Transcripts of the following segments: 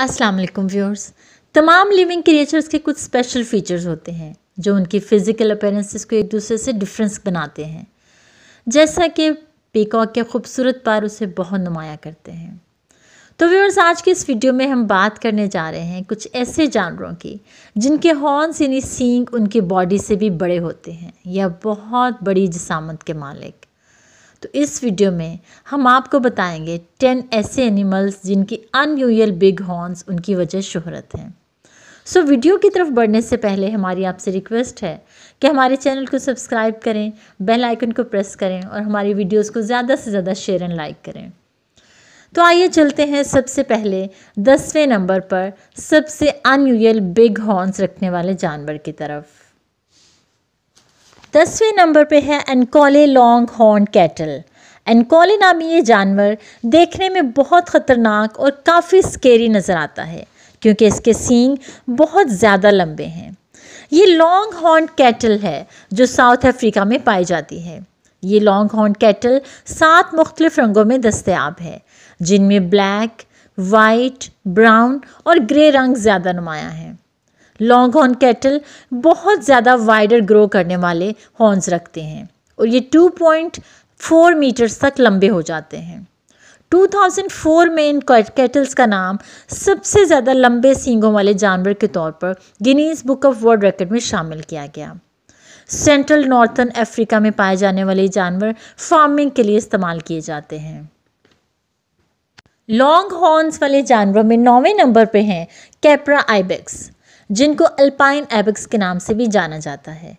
अस्सलाम वालेकुम व्यूअर्स तमाम लिविंग क्रिएचर्स के कुछ स्पेशल फीचर्स होते हैं जो उनकी फ़िज़िकल अपेरेंसेस को एक दूसरे से डिफरेंस बनाते हैं जैसा कि पीकॉक के खूबसूरत पार उसे बहुत नुमाया करते हैं तो व्यूअर्स आज की इस वीडियो में हम बात करने जा रहे हैं कुछ ऐसे जानवरों की जिनके हॉर्न्स यानी सींग उनकी बॉडी से भी बड़े होते हैं या बहुत बड़ी जसामत के मालिक तो इस वीडियो में हम आपको बताएंगे टेन ऐसे एनिमल्स जिनकी अनयूजल बिग हॉर्न्स उनकी वजह शोहरत हैं सो so, वीडियो की तरफ बढ़ने से पहले हमारी आपसे रिक्वेस्ट है कि हमारे चैनल को सब्सक्राइब करें बेल आइकन को प्रेस करें और हमारी वीडियोस को ज़्यादा से ज़्यादा शेयर एंड लाइक करें तो आइए चलते हैं सबसे पहले दसवें नंबर पर सबसे अनयूजल बिग हॉर्न्स रखने वाले जानवर की तरफ दसवें नंबर पे है Ankole long horn cattle Ankole नामी ये जानवर देखने में बहुत ख़तरनाक और काफ़ी स्केरी नज़र आता है क्योंकि इसके सींग बहुत ज़्यादा लंबे हैं ये लॉन्ग हॉर्न कैटल है जो साउथ अफ्रीका में पाई जाती है ये लॉन्ग हॉर्न कैटल सात मुख्तलिफ रंगों में दस्तयाब है जिनमें ब्लैक वाइट ब्राउन और ग्रे रंग ज़्यादा नुमाया है लॉन्ग हॉर्न कैटल बहुत ज़्यादा वाइडर ग्रो करने वाले हॉर्न्स रखते हैं और ये 2.4 मीटर्स तक लंबे हो जाते हैं 2004 में इन कैटल्स का नाम सबसे ज़्यादा लंबे सींगों वाले जानवर के तौर पर Guinness book of world record में शामिल किया गया सेंट्रल नॉर्थन अफ्रीका में पाए जाने वाले जानवर फार्मिंग के लिए इस्तेमाल किए जाते हैं लॉन्ग हॉर्न्स वाले जानवरों में नौवें नंबर पे हैं कैपरा आइबेक्स जिनको अल्पाइन एबिक्स के नाम से भी जाना जाता है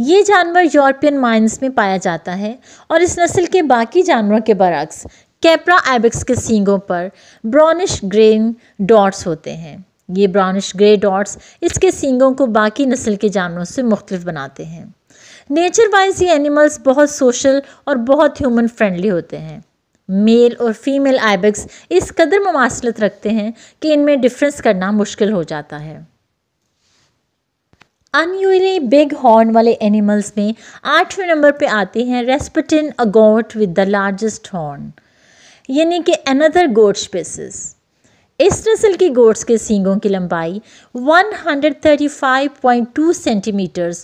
ये जानवर यूरोपियन माइंस में पाया जाता है और इस नस्ल के बाकी जानवरों के बरक्स कैपरा एबिक्स के सींगों पर ब्राउनिश ग्रेन डॉट्स होते हैं ये ब्राउनिश ग्रे डॉट्स इसके सींगों को बाकी नस्ल के जानवरों से मुख्तफ बनाते हैं नेचर वाइज ये एनिमल्स बहुत सोशल और बहुत ह्यूमन फ्रेंडली होते हैं मेल और फीमेल आइबेक्स इस कदर ममासलत रखते हैं कि इनमें डिफरेंस करना मुश्किल हो जाता है अनयूली बिग हॉर्न वाले एनिमल्स में आठवें नंबर पे आते हैं रेस्पटिन a goat with the largest horn यानी कि अनदर गोट स्पेसिस इस नस्ल के गोट्स के सींगों की लंबाई 135.2 सेंटीमीटर्स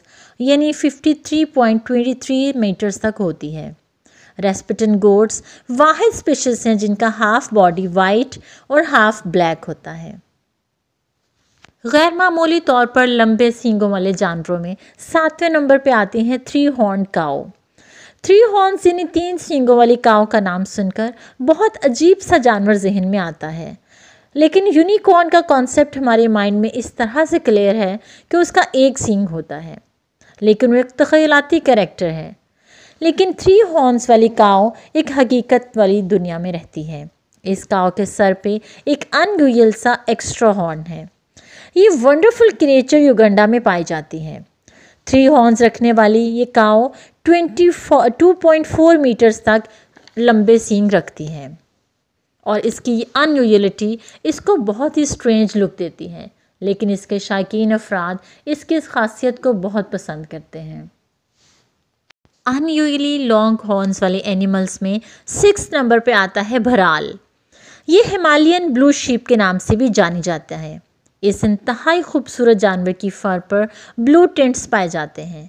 यानी 53.23 मीटर्स तक होती है रेस्पिटन गोट्स वाहिद स्पेशस हैं जिनका हाफ बॉडी वाइट और हाफ ब्लैक होता है गैर मामूली तौर पर लंबे सींगों वाले जानवरों में सातवें नंबर पे आते हैं three horn cow three horn यानी तीन सींगों वाली काओ का नाम सुनकर बहुत अजीब सा जानवर जहन में आता है लेकिन यूनिकॉर्न का कॉन्सेप्ट हमारे माइंड में इस तरह से क्लियर है कि उसका एक सींग होता है लेकिन वो एक तखयलाती करेक्टर है लेकिन थ्री हॉर्न्स वाली काओ एक हकीकत वाली दुनिया में रहती है इस काओ के सर पे एक अनगुयल सा एक्स्ट्रा हॉर्न है ये वंडरफुल क्रिएचर युगंडा में पाई जाती हैं थ्री हॉर्न्स रखने वाली ये cow twenty two point four metres तक लंबे सींग रखती हैं और इसकी अनयूजलिटी इसको बहुत ही स्ट्रेंज लुक देती है लेकिन इसके शायकीन अफराद इसकी इस खासियत को बहुत पसंद करते हैं अनयूजली लॉन्ग हॉर्न्स वाले एनिमल्स में सिक्स नंबर पे आता है भराल ये हिमालयन ब्लू शीप के नाम से भी जानी जाता है इस इंतहाई खूबसूरत जानवर की फर पर ब्लू टेंट्स पाए जाते हैं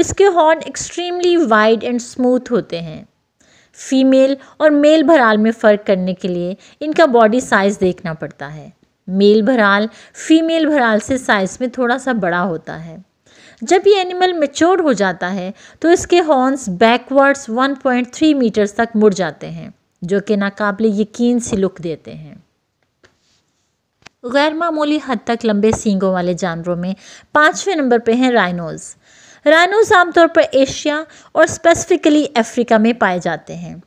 इसके horn extremely wide and smooth होते हैं फीमेल और मेल भराल में फ़र्क करने के लिए इनका बॉडी साइज़ देखना पड़ता है मेल भराल फीमेल भराल से साइज़ में थोड़ा सा बड़ा होता है जब ये एनिमल मेच्योर हो जाता है तो इसके हॉर्न्स बैकवर्ड्स 1.3 मीटर्स तक मुड़ जाते हैं जो कि नाकाबले यकीन से लुक देते हैं गैर मामूली हद तक लंबे सींगों वाले जानवरों में पाँचवें नंबर पर हैं राइनोज़ राइनोज आमतौर पर एशिया और स्पेसिफिकली अफ्रीका में पाए जाते हैं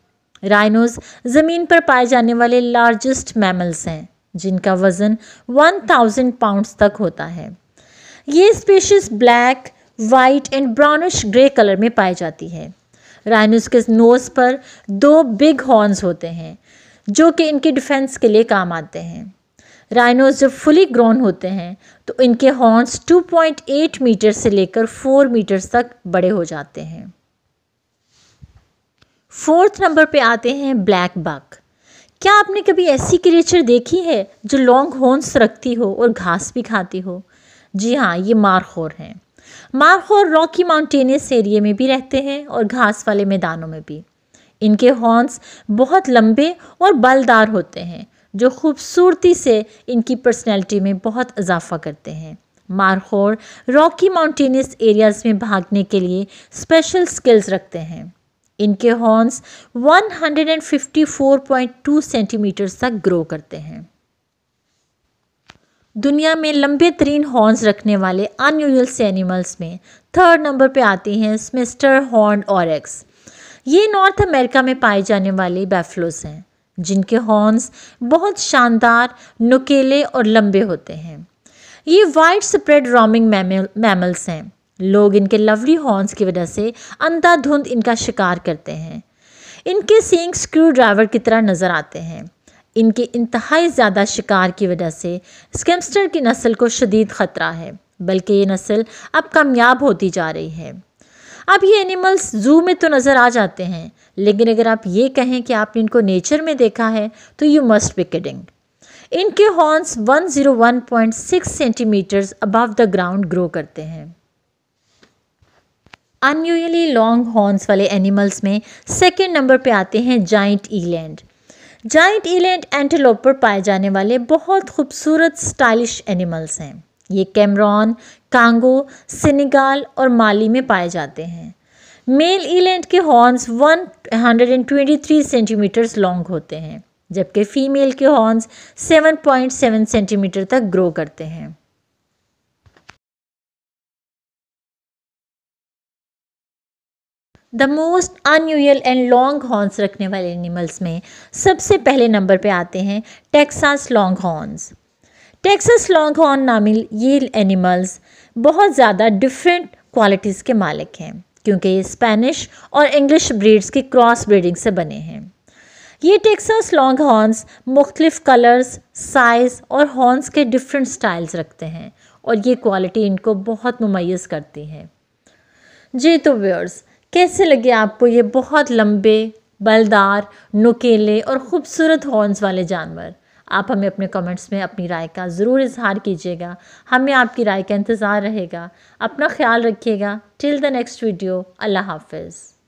राइनोज ज़मीन पर पाए जाने वाले लार्जेस्ट मैमल्स हैं जिनका वज़न 1000 पाउंड्स तक होता है ये species black white and brownish grey colour में पाई जाती है राइनोज के नोज़ पर दो बिग हॉर्न्स होते हैं जो कि इनके डिफेंस के लिए काम आते हैं राइनोज जब फुली ग्रोन होते हैं तो इनके हॉर्न्स 2.8 मीटर से लेकर 4 मीटर्स तक बड़े हो जाते हैं फोर्थ नंबर पे आते हैं ब्लैक बक क्या आपने कभी ऐसी क्रिएचर देखी है जो लॉन्ग हॉर्न्स रखती हो और घास भी खाती हो जी हाँ ये मारखोर हैं मारखोर रॉकी माउंटेनियस एरिए में भी रहते हैं और घास वाले मैदानों में भी इनके हॉर्न्स बहुत लंबे और बलदार होते हैं जो खूबसूरती से इनकी पर्सनैलिटी में बहुत इजाफा करते हैं मारखोर रॉकी माउंटेनियस एरियाज़ में भागने के लिए स्पेशल स्किल्स रखते हैं इनके हॉर्न्स 154.2 सेंटीमीटर तक ग्रो करते हैं दुनिया में लंबे तरीन हॉर्न्स रखने वाले अनयूजल से एनिमल्स में थर्ड नंबर पे आती हैं स्मिस्टर हॉर्न और ये नॉर्थ अमेरिका में पाए जाने वाले बैफलोस हैं जिनके हॉर्न्स बहुत शानदार नुकेले और लंबे होते हैं ये वाइड स्प्रेड रॉमिंग मैमल्स हैं लोग इनके लवली हॉर्न्स की वजह से अंधाधुंध इनका शिकार करते हैं इनके सींग स्क्रू ड्राइवर की तरह नज़र आते हैं इनके इंतहाई ज़्यादा शिकार की वजह से स्कैमस्टर की नस्ल को शदीद ख़तरा है बल्कि ये नस्ल अब कामयाब होती जा रही है अब ये एनिमल्स जू में तो नज़र आ जाते हैं लेकिन अगर आप ये कहें कि आपने इनको नेचर में देखा है तो यू मस्ट बी किडिंग इनके horns 101.6 centimetres above the ground grow करते हैं अनयूजली लॉन्ग हॉर्न्स वाले एनिमल्स में सेकेंड नंबर पे आते हैं giant eland giant eland antelope पर पाए जाने वाले बहुत खूबसूरत स्टाइलिश एनिमल्स हैं ये कैमरॉन कांगो सिनेगाल और माली में पाए जाते हैं मेल ईलैंड के हॉर्न्स 123 सेंटीमीटर्स लॉन्ग होते हैं जबकि फ़ीमेल के हॉर्न्स 7.7 सेंटीमीटर तक ग्रो करते हैं the most unusual and long horns रखने वाले एनिमल्स में सबसे पहले नंबर पे आते हैं Texas long horns Texas long horn नामिल ये एनिमल्स बहुत ज़्यादा डिफरेंट क्वालिटीज़ के मालिक हैं क्योंकि ये स्पेनिश और इंग्लिश ब्रीड्स की क्रॉस ब्रीडिंग से बने हैं ये टेक्सस लॉन्ग हॉर्नस मुख्तलिफ कलर्स साइज़ और हॉर्नस के डिफरेंट स्टाइल्स रखते हैं और ये क्वालिटी इनको बहुत मुमयज़ करती है जी तो व्यर्स कैसे लगे आपको ये बहुत लंबे बलदार नुकेले और ख़ूबसूरत हॉर्नस वाले जानवर आप हमें अपने कमेंट्स में अपनी राय का ज़रूर इजहार कीजिएगा हमें आपकी राय का इंतज़ार रहेगा अपना ख्याल रखिएगा टिल द नेक्स्ट वीडियो अल्लाह हाफिज़